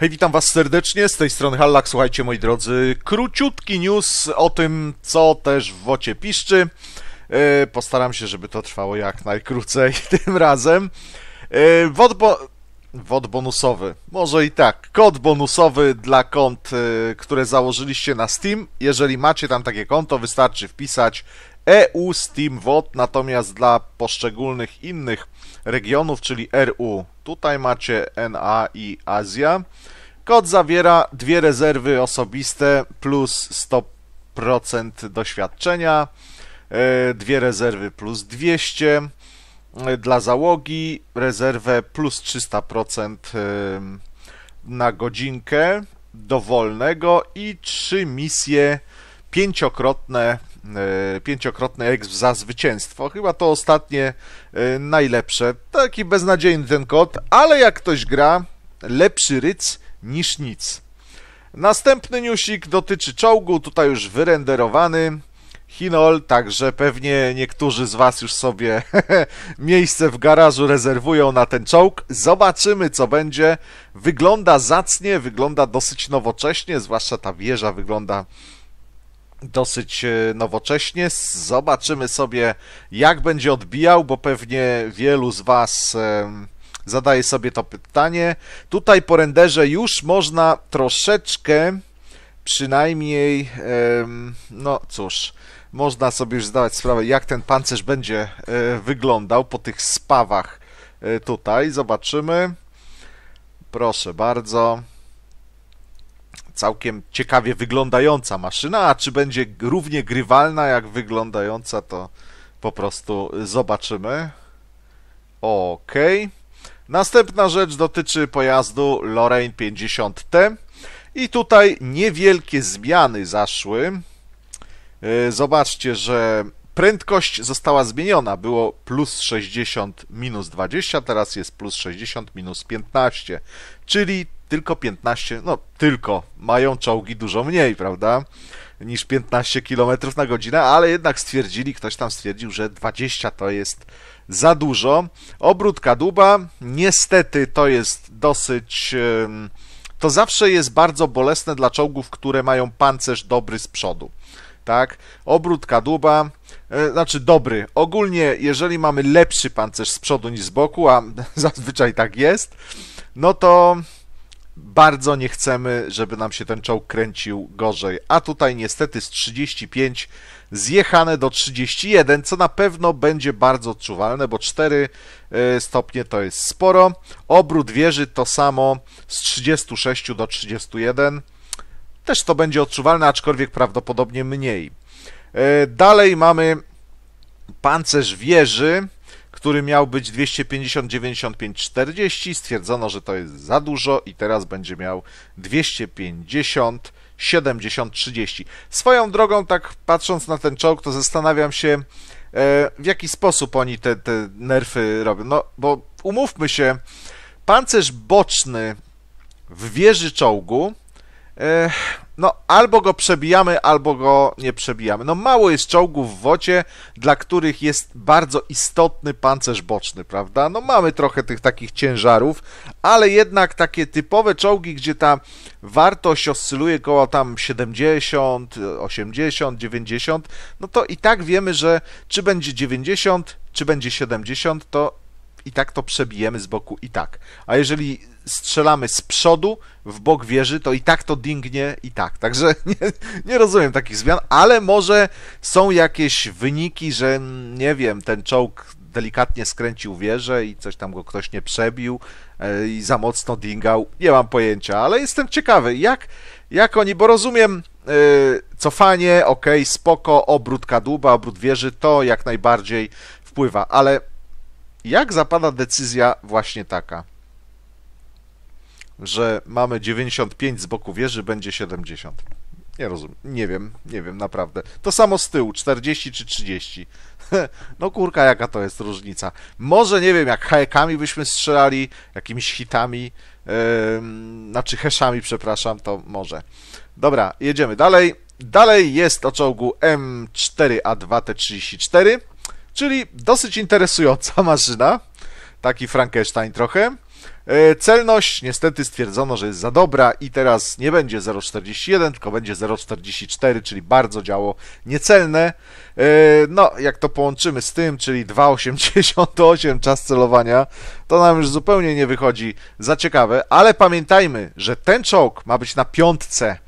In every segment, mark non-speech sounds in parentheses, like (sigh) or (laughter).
Hej, witam Was serdecznie, z tej strony Hallak, słuchajcie moi drodzy, króciutki news o tym, co też w wocie piszczy. E, postaram się, żeby to trwało jak najkrócej (laughs) tym razem. E, wod, bo... Wod bonusowy, może i tak, kod bonusowy dla kont, e, które założyliście na Steam. Jeżeli macie tam takie konto, wystarczy wpisać EU Steam WOD, natomiast dla poszczególnych innych regionów, czyli RU Tutaj macie NA i Azja. Kod zawiera dwie rezerwy osobiste plus 100% doświadczenia, e, dwie rezerwy plus 200 e, dla załogi, rezerwę plus 300% e, na godzinkę dowolnego i trzy misje pięciokrotne E, pięciokrotny exp za zwycięstwo. Chyba to ostatnie e, najlepsze. Taki beznadziejny ten kod, ale jak ktoś gra, lepszy ryc niż nic. Następny newsik dotyczy czołgu, tutaj już wyrenderowany. Hinol, także pewnie niektórzy z Was już sobie (laughs) miejsce w garażu rezerwują na ten czołg. Zobaczymy, co będzie. Wygląda zacnie, wygląda dosyć nowocześnie, zwłaszcza ta wieża wygląda dosyć e, nowocześnie. Zobaczymy sobie, jak będzie odbijał, bo pewnie wielu z Was e, zadaje sobie to pytanie. Tutaj po renderze już można troszeczkę, przynajmniej, no cóż, można sobie już zdawać sprawę, jak ten pancerz będzie e, wyglądał po tych spawach tutaj. Zobaczymy. Proszę bardzo całkiem ciekawie wyglądająca maszyna, a czy będzie równie grywalna jak wyglądająca, to po prostu zobaczymy. Okej. Okay. Następna rzecz dotyczy pojazdu Lorraine 50T i tutaj niewielkie zmiany zaszły. Y, zobaczcie, że prędkość została zmieniona. Było plus 60, minus 20, teraz jest plus 60, minus 15, czyli tylko 15, no tylko, mają czołgi dużo mniej, prawda? Niż 15 km na godzinę, ale jednak stwierdzili, ktoś tam stwierdził, że 20 to jest za dużo. Obrót kadłuba, niestety to jest dosyć. To zawsze jest bardzo bolesne dla czołgów, które mają pancerz dobry z przodu. Tak? Obrót kadłuba, e, znaczy dobry. Ogólnie, jeżeli mamy lepszy pancerz z przodu niż z boku, a (laughs) zazwyczaj tak jest, no to bardzo nie chcemy, żeby nam się ten czołg kręcił gorzej. A tutaj niestety z 35 zjechane do 31, co na pewno będzie bardzo odczuwalne, bo 4 e, stopnie to jest sporo. Obrót wieży to samo z 36 do 31. Też to będzie odczuwalne, aczkolwiek prawdopodobnie mniej. E, dalej mamy pancerz wieży który miał być 250 95 40. Stwierdzono, że to jest za dużo i teraz będzie miał 250 70 30. Swoją drogą, tak patrząc na ten czołg, to zastanawiam się, e, w jaki sposób oni te, te nerfy robią. No, bo umówmy się, pancerz boczny w wieży czołgu. E, no albo go przebijamy, albo go nie przebijamy. No mało jest czołgów w wocie, dla których jest bardzo istotny pancerz boczny, prawda? No mamy trochę tych takich ciężarów, ale jednak takie typowe czołgi, gdzie ta wartość oscyluje koło tam 70, 80, 90, no to i tak wiemy, że czy będzie 90, czy będzie 70, to i tak to przebijemy z boku i tak. A jeżeli strzelamy z przodu w bok wieży, to i tak to dingnie i tak. Także (laughs) nie, nie, rozumiem takich zmian, ale może są jakieś wyniki, że mm, nie wiem, ten czołg delikatnie skręcił wieżę i coś tam go ktoś nie przebił e, i za mocno dingał. Nie mam pojęcia, ale jestem ciekawy, jak, jak oni, bo rozumiem yy, cofanie, ok, spoko, obrót kadłuba, obrót wieży, to jak najbardziej wpływa, ale jak zapada decyzja właśnie taka, że mamy 95 z boku wieży, będzie 70? Nie rozumiem, nie wiem, nie wiem, naprawdę. To samo z tyłu, 40 czy 30. (laughs) no kurka, jaka to jest różnica. Może, nie wiem, jak hajekami byśmy strzelali, jakimiś hitami, yy, znaczy heszami, przepraszam, to może. Dobra, jedziemy dalej. Dalej jest o czołgu M4A2T34. Czyli dosyć interesująca (laughs) maszyna, taki Frankenstein trochę. E, celność niestety stwierdzono, że jest za dobra i teraz nie będzie 0,41, tylko będzie 0,44, czyli bardzo działo niecelne. E, no, jak to połączymy z tym, czyli 2,88 (laughs) czas celowania, to nam już zupełnie nie wychodzi za ciekawe, ale pamiętajmy, że ten czołg ma być na piątce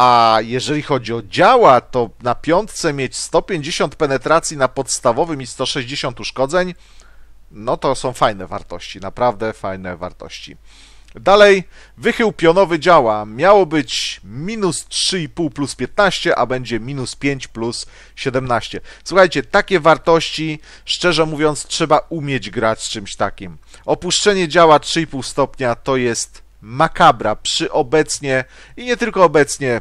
a jeżeli chodzi o działa, to na piątce mieć 150 penetracji na podstawowym i 160 uszkodzeń, no to są fajne wartości, naprawdę fajne wartości. Dalej, wychył pionowy działa. Miało być minus 3,5 plus 15, a będzie minus 5 plus 17. Słuchajcie, takie wartości, szczerze mówiąc, trzeba umieć grać z czymś takim. Opuszczenie działa 3,5 stopnia to jest makabra przy obecnie i nie tylko obecnie,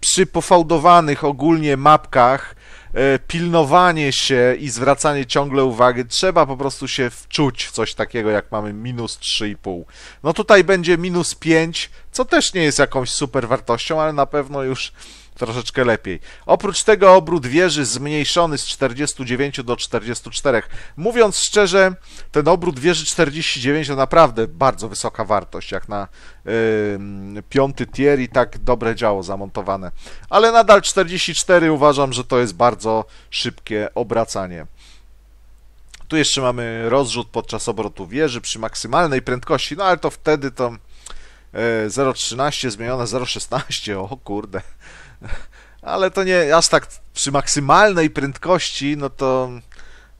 przy pofałdowanych ogólnie mapkach e, pilnowanie się i zwracanie ciągle uwagi, trzeba po prostu się wczuć w coś takiego, jak mamy minus 3,5. No tutaj będzie minus 5, co też nie jest jakąś super wartością, ale na pewno już troszeczkę lepiej. Oprócz tego obrót wieży zmniejszony z 49 do 44. Mówiąc szczerze, ten obrót wieży 49 to naprawdę bardzo wysoka wartość, jak na yy, piąty tier i tak dobre działo zamontowane. Ale nadal 44 uważam, że to jest bardzo szybkie obracanie. Tu jeszcze mamy rozrzut podczas obrotu wieży przy maksymalnej prędkości, no ale to wtedy to 0,13 e, zmienione 0,16, o kurde ale to nie aż tak przy maksymalnej prędkości, no to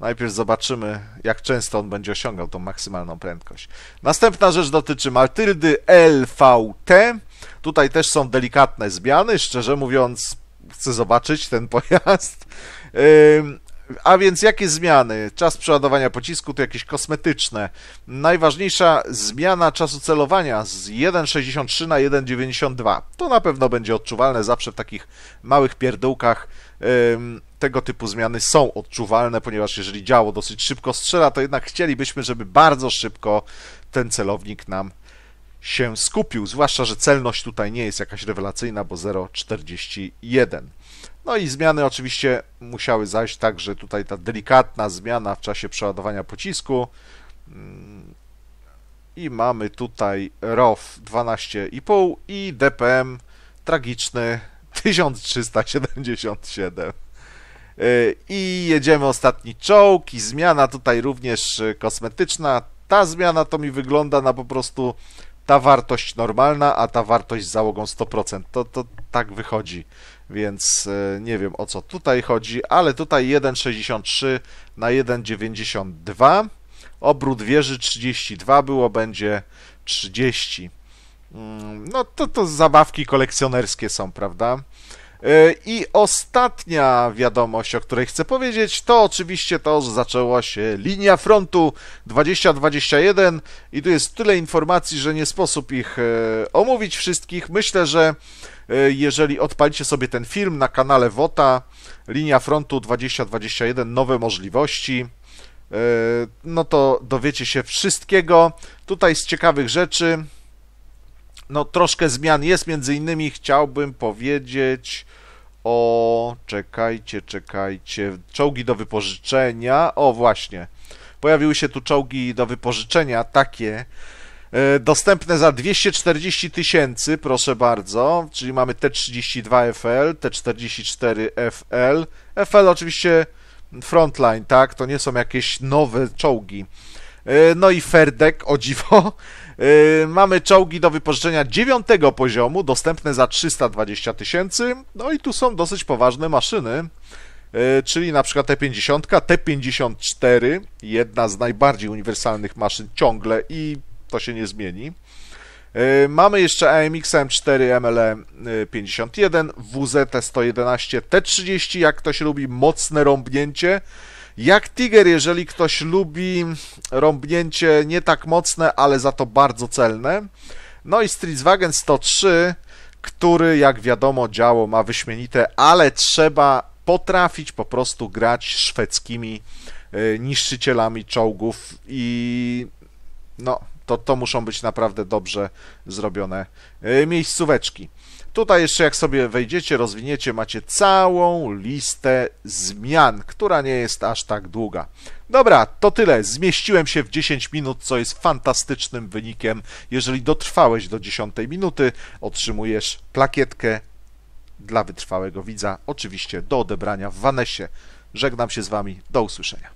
najpierw zobaczymy, jak często on będzie osiągał tą maksymalną prędkość. Następna rzecz dotyczy Maltyldy LVT. Tutaj też są delikatne zmiany, szczerze mówiąc chcę zobaczyć ten pojazd. A więc jakie zmiany? Czas przeładowania pocisku to jakieś kosmetyczne. Najważniejsza zmiana czasu celowania z 1,63 na 1,92. To na pewno będzie odczuwalne zawsze w takich małych pierdółkach. tego typu zmiany są odczuwalne, ponieważ jeżeli działo dosyć szybko strzela, to jednak chcielibyśmy, żeby bardzo szybko ten celownik nam się skupił, zwłaszcza, że celność tutaj nie jest jakaś rewelacyjna, bo 0,41. No i zmiany oczywiście musiały zajść tak, że tutaj ta delikatna zmiana w czasie przeładowania pocisku mm, i mamy tutaj ROW 12,5 i DPM tragiczny 1377. (laughs) Y, I jedziemy ostatni czołg i zmiana tutaj również y, kosmetyczna. Ta zmiana to mi wygląda na po prostu ta wartość normalna, a ta wartość z załogą 100%. To, to tak wychodzi, więc e, nie wiem o co tutaj chodzi, ale tutaj 1,63 na 1,92. Obrót wieży 32 było, będzie 30. Mm, no to, to zabawki kolekcjonerskie są, prawda? I ostatnia wiadomość, o której chcę powiedzieć, to oczywiście to, że zaczęła się linia frontu 2021 i tu jest tyle informacji, że nie sposób ich e, omówić wszystkich. Myślę, że e, jeżeli odpalicie sobie ten film na kanale WOTA, linia frontu 2021, nowe możliwości, e, no to dowiecie się wszystkiego. Tutaj z ciekawych rzeczy, no troszkę zmian jest, między innymi chciałbym powiedzieć o, czekajcie, czekajcie, czołgi do wypożyczenia, o właśnie, pojawiły się tu czołgi do wypożyczenia, takie, e, dostępne za 240 tysięcy, proszę bardzo, czyli mamy T32 FL, T44 FL, FL oczywiście frontline, tak, to nie są jakieś nowe czołgi, e, no i Ferdek, o dziwo, Y, mamy czołgi do wypożyczenia dziewiątego poziomu, dostępne za 320 tysięcy. No i tu są dosyć poważne maszyny y, czyli na przykład T50, T54, jedna z najbardziej uniwersalnych maszyn ciągle i to się nie zmieni. Y, mamy jeszcze AMX M4 MLE 51, WZT 111, T30, jak ktoś lubi mocne rąbnięcie, jak Tiger, jeżeli ktoś lubi rąbnięcie nie tak mocne, ale za to bardzo celne. No i Streetswagen 103, który jak wiadomo działo ma wyśmienite, ale trzeba potrafić po prostu grać szwedzkimi y, niszczycielami czołgów i no, to, to muszą być naprawdę dobrze zrobione y, miejscóweczki. Tutaj jeszcze jak sobie wejdziecie, rozwiniecie, macie całą listę zmian, która nie jest aż tak długa. Dobra, to tyle. Zmieściłem się w 10 minut, co jest fantastycznym wynikiem. Jeżeli dotrwałeś do 10 minuty, otrzymujesz plakietkę dla wytrwałego widza, oczywiście do odebrania w Vanesie. Żegnam się z Wami, do usłyszenia.